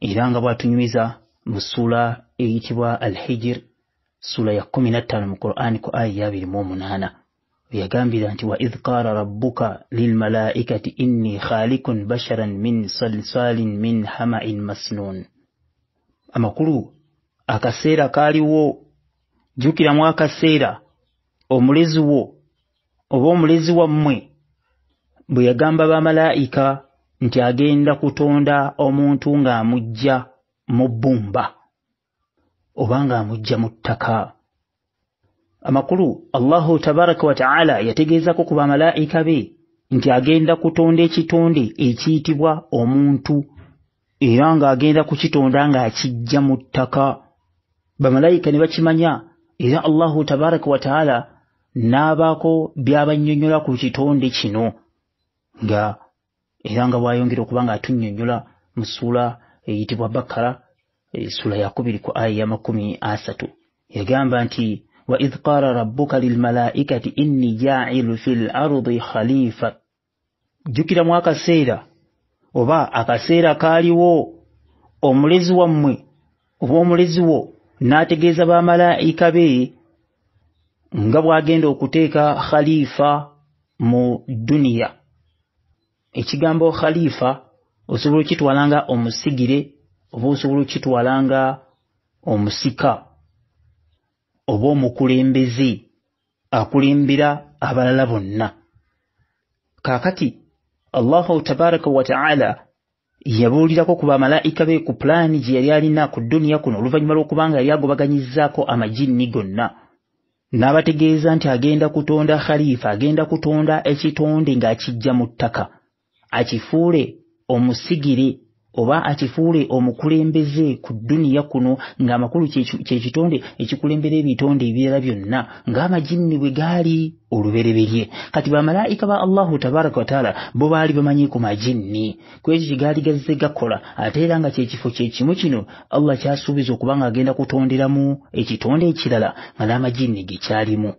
era nga bw'atunyumiza mu ssuula eyitibwa alhijir ssuula ya 15 mu qur'ani ku aya ya 28 yagambira nti wa ih qaala rabbuka lilmalaikati inni khaalikun basharan min salsalin min hamain masnun amakulu akaseera kaaliwo jjukiramu akaseera omulezi wo oba omulezi wammwe bwe yagamba bamalaayika nti agenda kutonda omuntu ng'amuggya mu bbumba oba ng'amuggya mu ttaka amakulu allahu tabaraka wataala yategeezako ku bamalaayika be nti agenda kutonda ekitonde ekiyitibwa omuntu era ng'agenda kukitonda ng'akiggya mu ttaka bamalayika ne bakimanya era allahu tabaraka wataala n'abaako by'abannyonnyola ku kitonde kino nga era nga bwayongera okuba nga atunnyonnyola mu suula eyitibwa bakara esula eh, yakubiri ku aya ya makumi asatu yagamba nti wa idh qala rabbuka lilmalaikati inni jailu fi lardi khalifa jjukiramu akaseera oba akaseera kaaliwo omulezi wammwe oba omulezi wo n'ategeeza bamalaayika be nga bw'agenda okuteeka khaliifa mu duniya ekigambo khaliifa osobola okitwala nga omusigire oba osobola okitwala nga omusika oba omukulembeze akulembera abalala bonna kaakati allahu tabaraka wa taala yabuulirako ku bamalaika be ku pulaani gye yali alina ku duniya kuno oluvannyuma lw'okubanga yali agobaganyizzaako amaginni gonna n'abategeeza nti agenda kutonda khalifa agenda kutonda ekitonde ng'akijja mu ttaka akifuule omusigire oba akifuule omukulembeze ku duniya kuno ngaamakulu kyekitonde ekikulembera ebitonde ebirala byonna ngaamajinni bwe gaali olubereberye kati bamalaika ba allahu tabaraka wataala bo baali bamanyi ku majinni kwekyo kyegaali gazze gakola ate era nga kyekifo kyekimu kino allah kyasuubiza okuba nga agenda kutonderamu ekitonde ekirala nga n'amajinni gekyalimu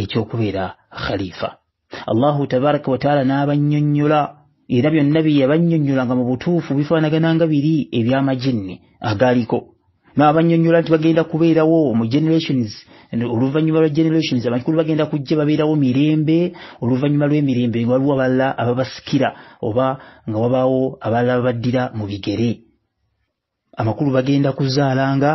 ekyokubeera khalifa allahu tabaraka wataala n'abannyonnyola era byonna bye yabannyonnyolanga mu butuufu bifaanagana nga biri ebyamajinni agaaliko nabannyonnyola nti bagenda kubeerawo mu generations oluvanyuma lwa generations abakulu bagenda kujja babeerawo mirembe oluvanyuma lw'emirembe waliwo abalala ababasikira oba nga wabaawo abalala babaddira mu bigere amakulu bagenda kuzaalanga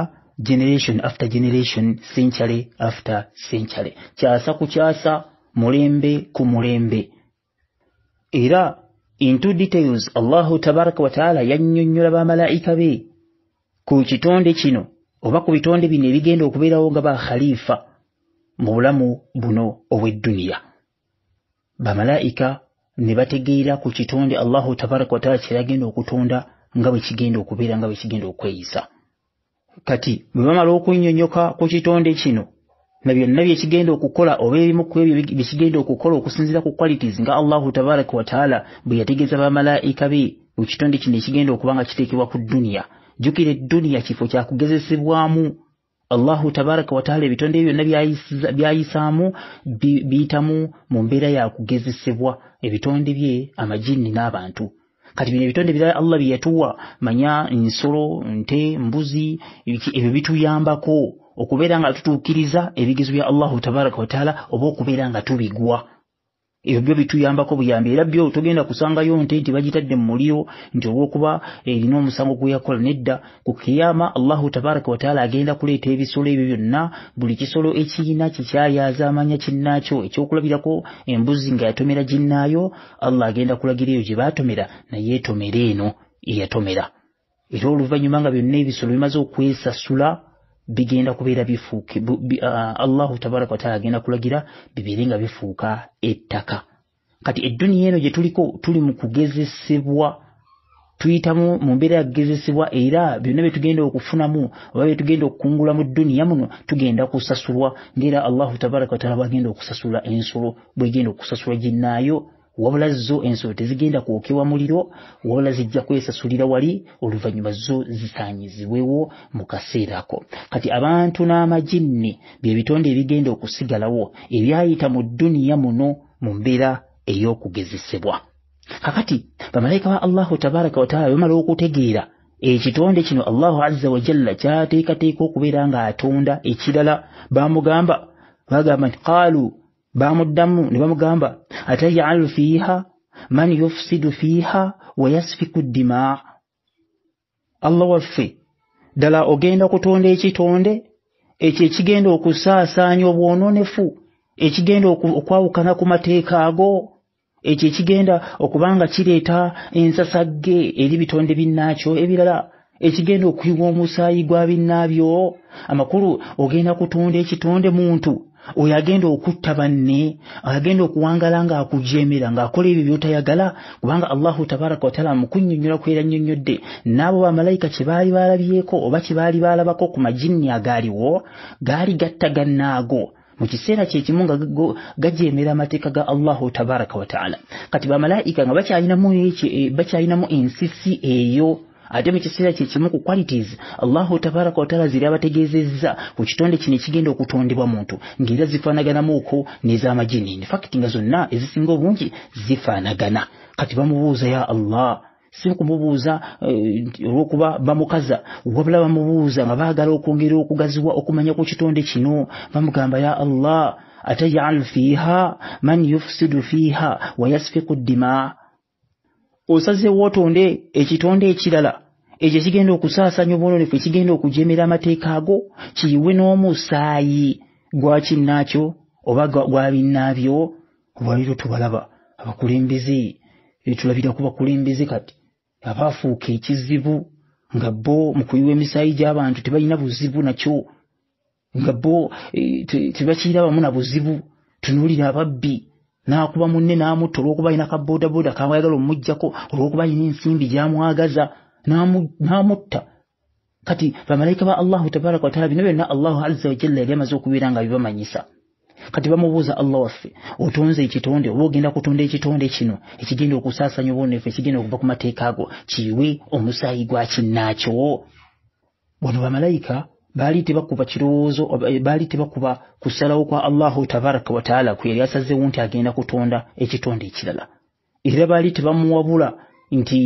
generation after generation century after century kyasa ku kyasa mulembe ku mulembe era into details allahu tabaraka wataala yannyonnyola bamalaika be ku kitonde kino oba ku bitonde bino ebigenda okubeerawo nga bakhalifa mu bulamu buno obwedduniya bamalaika ne bategeera ku kitonde allahu tabaraka wataala kyeyagenda okutonda nga bwe kigenda okubeera nga bwe kigenda okweyisa kati bwe bamala okunnyonnyoka ku kitonde kino nga byonna byekigenda okukola oba ebimu ku ebyo byekigenda okukola okusinziira ku qualities nga allahu tabaraka wataala bwe yategeeza bamalaika be ekitonde kino ekigenda okuba nga kiteekebwa ku dduniya jjukira edduniya kifo kyakugezesebwamu allahu tabaraka wataala ebitonde byonna byayisaamu biyitamu mu mbeera yakugezesebwa ebitonde bye amajinni n'abantu kati bino ebitonde birala allah bye yatuwa manya ensolo nte mbuzi ebyo bituyambako okubeera nga tutuukiriza ebigezo bya allahu tabaraka wataala oba okubeera nga tubigwa ebyo byo bituyambako buyambi era byo togenda kusangayo nte nti bagitadde mu muliro nti olwokuba erina eh, omusango gwe yakola nedda ku kiyama allahu tabaraka wataala agenda kuleeta ebisolo ebyo byonna buli kisolo ekiyina kikyayaza amanya kinnaakyo ekyokulabirako embuzi nga yatomera ginnaayo allah agenda kulagira eyo gye baatomera nayeetomera eno eyatomera era oluvannyuma nga byonna ebisolo bimaze okwesasula bigenda kubeera bifuuke uh, allahu tabaraka wataala agenda kulagira bibeere nga bifuuka ettaka kati edduniya eno gye tuliko tuli mu kugezesebwa tuyitamu mu mbeera ya kugezesebwa era byonna bye tugenda okufunamu oba bye tugenda okukungula mu dduniya muno tugenda kusasulwa ngaera allahu tabaraka wataala bwagenda okusasula ensolo bwegenda okusasula ginnaayo wabula zo ensobe tezigenda kwokebwa muliro wabula zijja kwesasulira wali oluvannyuma zo zisaanyizibwewo mu kaseerako kati abantu n'amaginni bye bitonde ebigenda okusigalawo ebyayita mu duniya muno mu mbeera ey'okugezesebwa kakati bamalayika ba allahu tabaraka wataala bamala okutegeera ekitonde kino allahu azza wajalla kyateekateeka okubeera ng'atonda ekirala bamugamba bagamba nti qaaluu baamuddamu ne bamugamba atayalu fiiha man yufsidu fiiha wa yasfiku ddimaa allah waffe ddala ogenda kutonda ekitonde ekyo ekigenda okusaasaanya obwonoonefu ekigenda okwawukana ku mateeka ago ekyo ekigenda okuba nga kireeta ensasagge eri bitonde binnaakyo ebirala ekigenda okuyiwa omusaayi gwa binnaabyo amakulu ogenda kutonda ekitonde muntu oyo agenda okutta banne agenda okuwangala ngaakujeemera ngaakola ebyo byotayagala kubanga allahu tabaraka wataala mukunyonyolaku era nyonyodde n'abo bamalayika kyebaali baalabyeko oba kyebaali baalabako ku majinni agaaliwo gaali gattaganaago mu kiseera kyekimu nga gajeemera amateeka ga allahu tabaraka wataala kati bamalayika nga bakyayinamu ensisi eyo ate kiseera kye kimu ku qualities allahu tabaraka wataala ziri abategezezza ku kitonde kino ekigenda okutondebwa muntu ng'era zifaanaganamuuko n'ez'amajini infact nga zonna ezisinga obungi zifaanagana kati bamubuuza ya allah si kumubuuza eh, olw'okuba bamukaza wabula bamubuuza nga baagala okwongera okugaziwa okumanya ku kitonde kino bamugamba ya allah atajal fiiha man yufsidu fiiha wayasfiku ddima osazeewo otonde ekitonde ekirala ekyo ekigenda okusaasanya obwononefu ekigenda okujemera amateeka ago kiyiwe n'omusaayi gwakinnaakyo oba gwabinnaabyo olwaliro tubalaba abakulembeze etulabira eh, ku bakulembeze kati abaafuuka ekizibu nga bo mu kuyiwa emisaayi gy'abantu tebalina buzibu nakyo nga bo eh, tebakiirabamu na buzibu tunuulira ababbi n'akuba munne n'amutta olw'okuba ayina kabuudabuuda kamwayagala omumuggyako olw'okuba ayina ensimbi gy'amwagaza n'amutta kati bamalayika ba allahu tabaraka wataala bino byonna allahu azza wajalla yali amaze okubeera nga bibamanyisa kati bamubuuza allah waffe otonze ekitonde oba ogenda kutonda ekitonde kino ekigenda okusaasanya obunefu ekigenda okuva ku mateeka ago kiwe omusaayi gwakinnaakyo bono bamalayika baali tebakuba kirowoozo baali tebakuba kusalawo kwa allahu tabaraka wataala ku yali asazeewo nti agenda kutonda ekitonde ekirala era baali tebamuwabula nti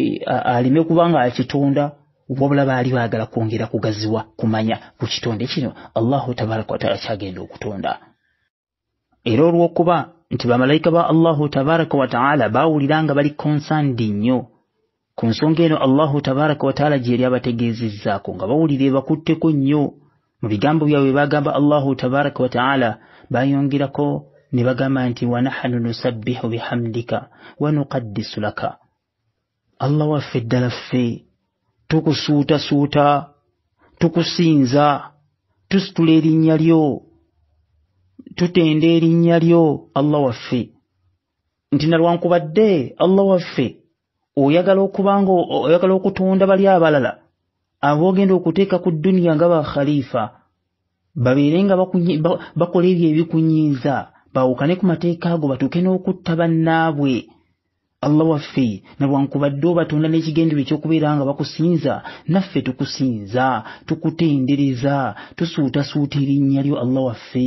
e, alime kubanga akitonda wabula baali baagala kwongera kugaziwa kumanya ku kitonde kino allahu tabaraka wataala kyagenda okutonda era olwokuba nti bamalayika ba allahu tabaraka wataala baawulira nga bali konsandi nnyo ku nsonga eno allahu tabaraka wataala gye yali abategeezezzaako nga bawulire bakutteko nnyo mu bigambo byabwe bagamba allahu tabaraka wataala bayongerako ne bagamba nti wanahanu nusabbihu bihamdika wanukaddisu laka allah waffe eddala ffe tukusuutasuuta tukusinza tusitula erinnya lyo tutenda erinnya lyo allah waffe nti nalwankubadde allah waffe oyagala okuba nga oyagala okutonda bali abalala abogenda okuteeka ku dduniya nga bakhalifa babeere nga bakola ebyo ebikunyiiza baawukane ku mateeka ago batuuke n'okutta bannaabwe allah waffe nabwankubadde obatonda n'ekigendero eky'okubeera nga bakusinza naffe tukusinza tukutendereza tusuutasuuta erinnya lyo allah waffe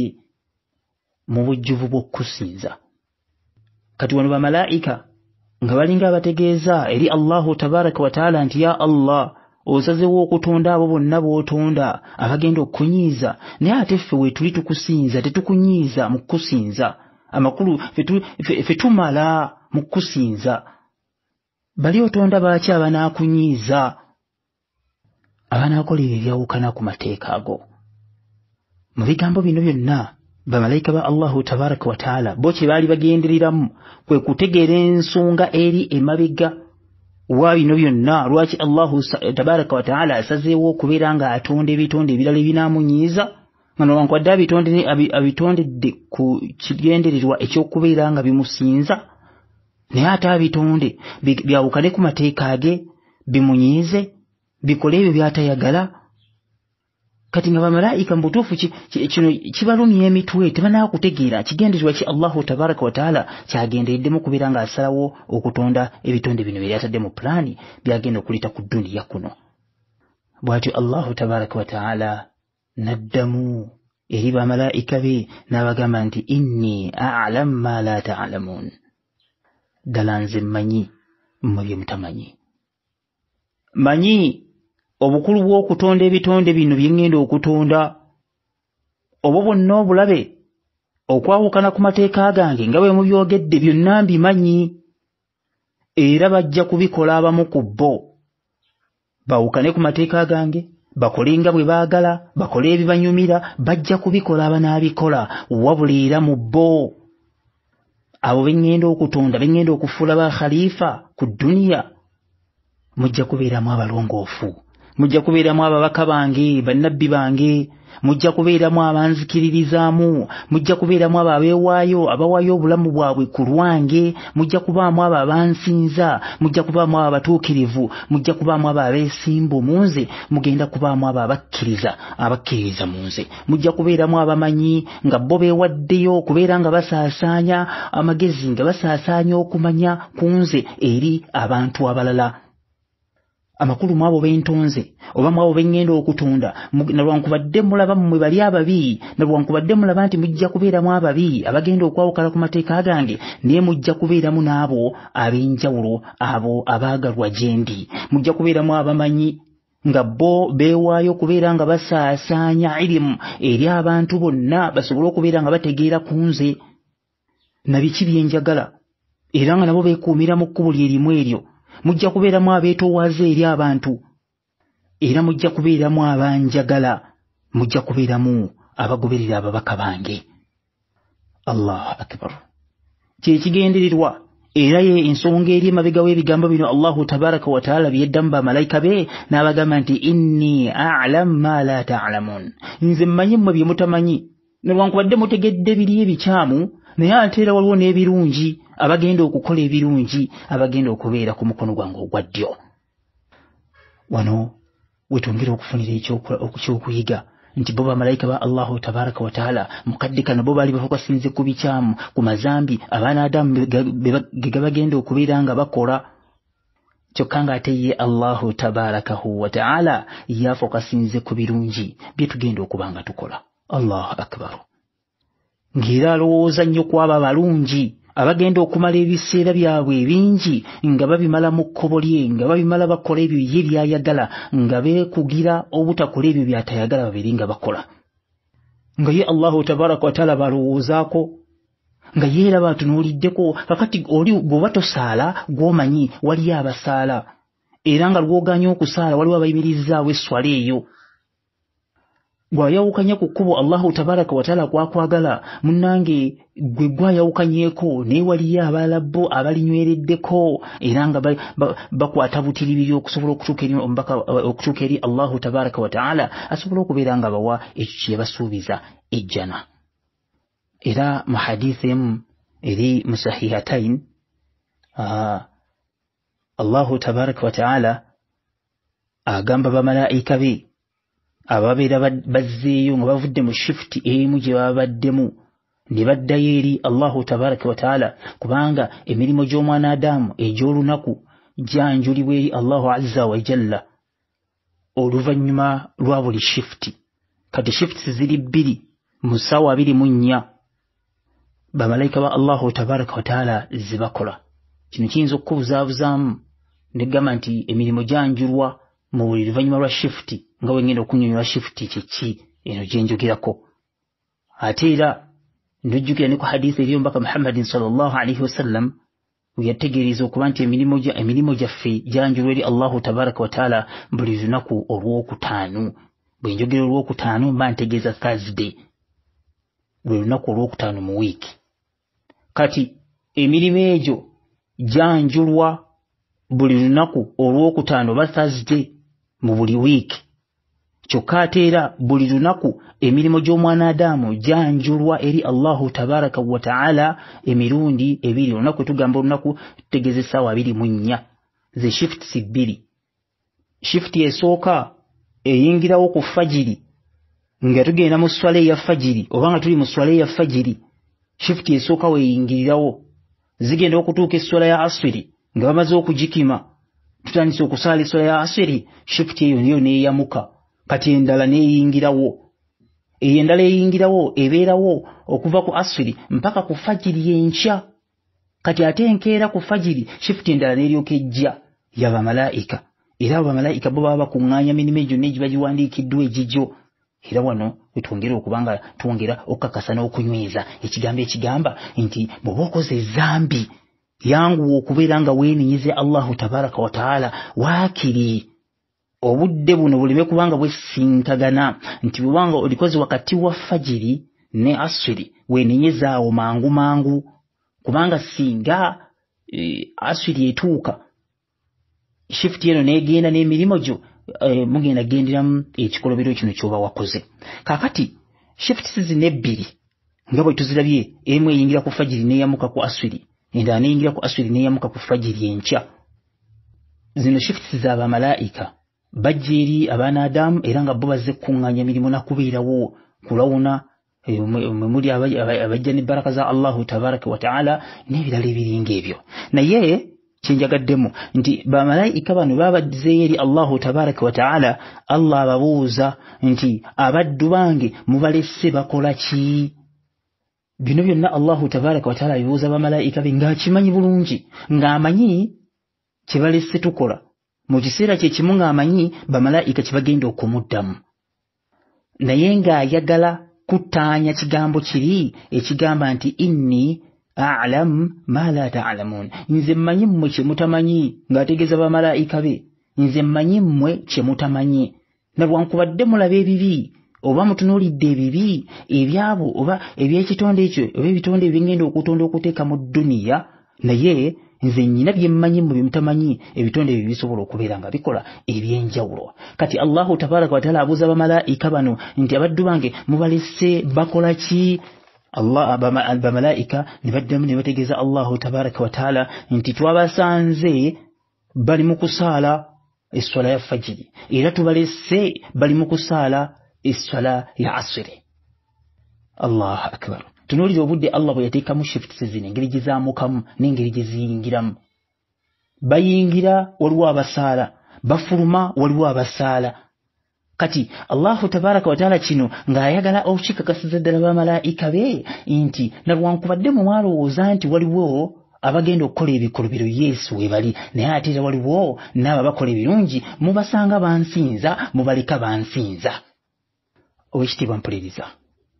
mu bujjuvu bw'okkusinza kati wano bamalaayika nga balinga abategeeza eri allahu tabaraka wataala nti ya allah osazewo okutonda abo bonna b'otonda abagenda okukunyiiza naye ate ffe we tuli tukusinza tetukunyiiza mu kukusinza amakulu fe tumala mu kukusinza bali otonda baaki abanaakunyiiza abanaakolera ebyawukana ku mateeka ago mu bigambo bino byonna bamalayika ba allahu tabaraka wataala bo kye baali bagendereramu kwe kutegeera ensonga eri emabega wa bino byonna lwaki allahu tabaraka wataala asazeewo okubeera ng'atonda ebitonde ebirala ebinaamunyiiza nanowankwadde abitondedde ku kigendererwa ekyokubeera nga bimusinza naye ate abitonde byawukane ku mateeka ge bimunyiize bikole ebyo byatayagala kati nga bamalaika mbutuufu kino kibalumya emitwe tebanaba kutegeera kigendererwa ki allahu tabaraka wataala kyagendereddemu kubeera ng'asalawo okutonda ebitonde bino bye yatadde mu pulaani byagenda okuleeta ku dduniya kuno bw'atyo allahu tabaraka wataala n'addamu eri bamalaika be n'abagamba nti inni alamu ma la talamuun ddala nze mmanyi mmwe bye mutamanyi manyi, manyi obukulu bw'okutonda ebitonde bino bye ŋŋenda okutonda obwo bwonna obulabe okwawukana ku mateeka gange nga bwe mubyogedde byonna mbimanyi era bajja kubikola abamu ku bbo bawukane ku mateeka gange bakole nga bwe baagala bakole ebibanyumira bajja kubikola abanaabikola wabuliira mu bbo abo be ŋŋenda okutonda be ŋŋenda okufuula bakhalifa ku dduniya mujja kubeeramu abalongoofu mujja kubeeramu ababaka bange bannabbi bange mujja kubeeramu abanzikiririzaamu mujja kubeeramu abo abeewaayo abawaayo obulamu bwabwe ku lwange mujja kubaamu abo abansinza mujja kubaamu abo abatuukirivu mujja kubaamu abo abeesimbu mu nze mugenda kubaamu abo abakkiriza abakkiriza mu nze mujja kubeeramu abamanyi nga bo beewaddeyo kubeera nga basaasaanya amagezi nga basaasaanya okumanya ku nze eri abantu abalala amakulu mwabo bentonze oba mwabo bengenda okutonda nalwankubadde mulaba mmwe bali ababi nalwankubadde mulaba nti mujja kubeeramu ababi abagenda okwawukala ku mateeka gange naye mujja kubeeramu n'abo ab'enjawulo abo abaagalwa gye ndi mujja kubeeramu abamanyi nga bo beewaayo okubeera nga basaasaanya irimu eri abantu bonna basobole okubeera nga bategeera ku nze nabiki byenjagala era nga nabo beekuumira mu kkubo lye rimu eryo mujja kubeeramu abeetoowaze eri abantu era mujja kubeeramu abanjagala mujja kubeeramu abagoberera ababaka bange allahu akbar kyekigendererwa era ye ensonga eri emabega w'ebigambo bino allahu tabaraka wataala byeddamu bamalayika be n'abagamba nti inni alamu ma la taalamuun nze mmanyi mmwe byemutamanyi newankubadde mutegedde biri ebikyamu naye ate era waliwo n'ebirungi abagenda okukola ebirungi abagenda okubeera ku mukono gwange ogwa ddyo wano wetwongera okufunira ekyokuyiga nti bo bamalayika ba allahu tabaraka wataala mukadde kano bo baali bafakasinze ku bikyamu ku mazambi abaana adamu ge gabagenda okubeera nga bakola kyokka ng'ate ye allahu tabarakahu wataala yafakasinze ku birungi bye tugenda okuba nga tukola allahu akbaru ng'era alowooza nnyo kwaba balungi abagenda okumala ebiseera byabwe ebingi nga babimala mu kkobo lye nga babimala bakola ebyo ye byayagala nga beekugira obutakola ebyo byatayagala babeere nga bakola nga ye allahu tabaraka wataala balowoozaako nga yeera baatunuuliddeko kakati oli gweoba tosaala gw'omanyi waliyo abasaala era nga lwoganya okusaala waliwo abayimirizzaawo esswala eyo gwayawukanye ku kkubo allahu tabaraka wataala kwakwagala munnange gwe gwayawukanyeeko naye waliyo abalabbo abalinywereddeko era nga bakwata butiribiri okusobola okutuuka eri allahu tabaraka wataala asobole okubeera nga bawa ekyo kyeyabasuubiza ejjana era muhadisi emu eri musahihatain allahu tabaraka wataala agamba bamalaika be ababeera bazzeeyo nga bavudde mu shifuti emu gye baabaddemu ne baddayo eri allahu tabaraka wataala kubanga emirimu gy'omwana adaamu egy'olunaku gyanjulibwa eri allahu aza wajalla oluvannyuma lwa buli shifuti kati shifuti ziri bbiri mu ssaawa abiri mu nnya bamalayika ba allahu tabaraka wataala zibakola kino kiyinza okukubuzaabuzaamu negamba nti emirimu gyanjulwa mubuli luvanyuma lwa shift nga wegenda okunyonyolwa shift kyeki eno gyenjogerako ate era nojjukira ne ku hadisa eriyo mubaka muhammadin salllah alaihi wasallam weyategeereza okuba nti emirimu gyaffe gyanjulwa eri allahu tabaraka wataala buli lunaku olwokutaanu bwe njogera olwokutaanu mba ntegeeza thursday lwe lunaku olwokutaanu mu wiiki kati emirimu egyo gyanjulwa buli lunaku olwokutaano oba thursday mu buli wiiki kyokka ate era buli lunaku emirimu gy'omwana adaamu gyanjulwa eri allahu tabaraka wataala emirundi ebiri olunaku tugamba olunaku tutegeeza essaawa abiri mu nnya ze shifuts bbiri shifuti esooka eyingirawo ku fajiri nga tugenda mu swala eya fajiri oba nga tuli mu swala eya fajiri shifuti esooka weeyingirirawo zigenda okutuuka esswala ya asiri nga bamaze okugikima tutandise okusaala essola ya aseri shifuti eyo niyo neeyamuka kati endala neeyingirawo eyo endala eyingirawo ebeerawo okuva ku asiri mpaka ku fajiri yenkya kati ate enkeera ku fajiri shifuti endala neeryoka ejja yabamalaika era abo bamalaika bo baba bakuŋŋaanya mirimu egyonna egibagiwandiikiddwa egijjo era wano wetwongera okuba nga twongera okukakasa n'okunyweza ekigambo ekigamba nti bw'oba okoze ezambi yanguwa okubeera nga weenenyeze allahu tabaraka wataala waakiri obudde buno buleme kubanga bwesintagana nti bwebanga olikozi wakati wa fajiri ne asiri weenenyeze awo mangu mangu kubanga singa e, asiri etuuka shifuti eno neegenda n'emirimo gyo e, mugenda genderamu ekikolobero kino kyoba wakoze kaakati shifuti sizina ebbiri nga bwe tuzirabye emu eyingira ku fajiri neeyamuka ku aswiri nga aningira ku asuli neyamuka ku furajiri enkya zino shifits za bamalaika bajja eri abaana adamu era nga bo bazze kukuŋŋanya emirimu nakubeerawo kulawuna e, mmuli abajja ne baraka za allahu tabaraka wataala n'ebirala ebiringa ebyo naye kyenjagaddemu nti bamalaika bano babazeeyo eri allahu tabaraka wataala allah ababuuza nti abaddu bange mubalese bakola ki bino byonna allahu tabaraka wataala abibuuza bamalayika be ng'akimanyi bulungi ng'amanyi kye balese tukola mu kiseera kye kimu ng'amanyi bamalayika kye bagenda okumuddamu naye ng'ayagala kutaanya kigambo kiri ekigamba nti inni alamu ma la talamuun nze mmanyi mmwe kye mutamanyi ng'ategeeza bamalayika be nze mmanyi mmwe kye mutamanyi nabwankubadde mulabe ebibi oba mutunuulidde ebibi ebyabo oba ebyekitonde ekyo oba ebitonde ebyengenda okutonda okuteeka mu duniya naye nze nyina byemmanyi mu byemutamanyi ebitonde ebyo bisobola okubeera nga bikola ebyenjawulo kati allahu tabaraka wataala abuuza bamalaika bano nti abaddu bange mubalese bakola ki bamalaika ne baddamu ne bategeeza allahu tabaraka wataala nti twabasanze bali mu kusaala esswala ya fajiri era tubalese bali mu kusaala essala ya asiri allah akbar tunuulira obudde allah bwe yateekamu shifts zino engeri gizaamukamu n'engeri giziyingiramu bayingira waliwo abasaala bafuluma waliwo abasaala kati allahu tabaraka wataala kino ng'ayagala okukikakasiza ddala bamalaika be nti nalwankubadde mu mwalowooza nti waliwo abagenda okukola ebikolobero yesu webali naye ate era waliwo naaba bakola ebirungi mubasanga bansinza mubaleka bansinza oweekitiibwa mpuliriza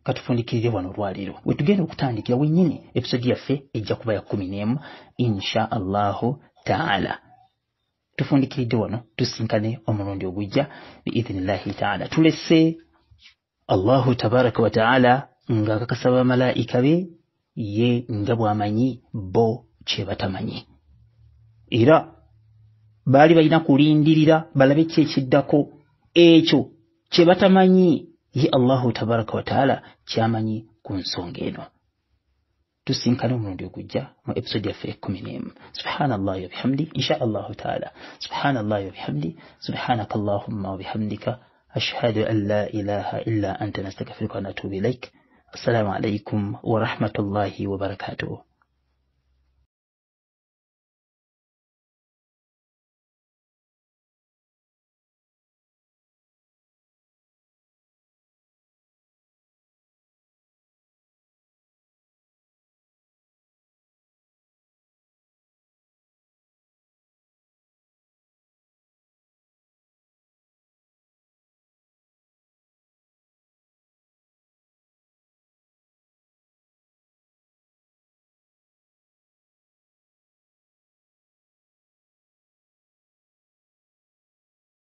katufundikirire wano olwaleero we tugenda okutandikira wennyini episodi yaffe ejja kuba ya kumi n'emu insha allahu taala tufundikiridde wano tusinkane omulundi ogujja biidhinillahi taala tulese allahu tabaraka wataala ng'akakasa bamalaika be ye nga bwamanyi bo kye batamanyi era baali balina kulindirira balabe ki ekiddako ekyo kye batamanyi e ye allahu tabaraka wataala kyamanyi ku nsonga eno tusinkana omulundi ogujja mu episode yaffe ekkumi n'emu subhanallahi bihamdi insha allahu taala subhanallahi wabihamdi subhanaka allahumma wa bihamdika ashhadu an la ilaha illa anta nastaghfiruka wanatubu ilaik assalamu alaikum wa rahmatullahi wa wabarakatuhu